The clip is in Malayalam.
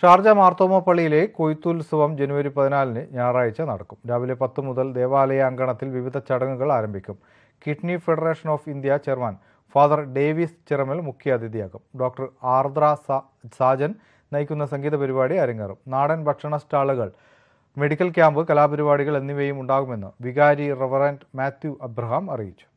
ഷാർജ മാർത്തോമ പള്ളിയിലെ കൊയ്ത്തുത്സവം ജനുവരി പതിനാലിന് ഞായറാഴ്ച നടക്കും രാവിലെ പത്ത് മുതൽ ദേവാലയ അങ്കണത്തിൽ വിവിധ ചടങ്ങുകൾ ആരംഭിക്കും Kidney Federation of India chairman Father Davis Chiramel മുഖ്യാതിഥിയാകും ഡോക്ടർ ആർദ്ര സാജൻ നയിക്കുന്ന സംഗീത പരിപാടി അരങ്ങേറും നാടൻ ഭക്ഷണ സ്റ്റാളുകൾ മെഡിക്കൽ ക്യാമ്പ് കലാപരിപാടികൾ എന്നിവയും ഉണ്ടാകുമെന്ന് വികാരി റവറൻറ്റ് മാത്യു അബ്രഹാം അറിയിച്ചു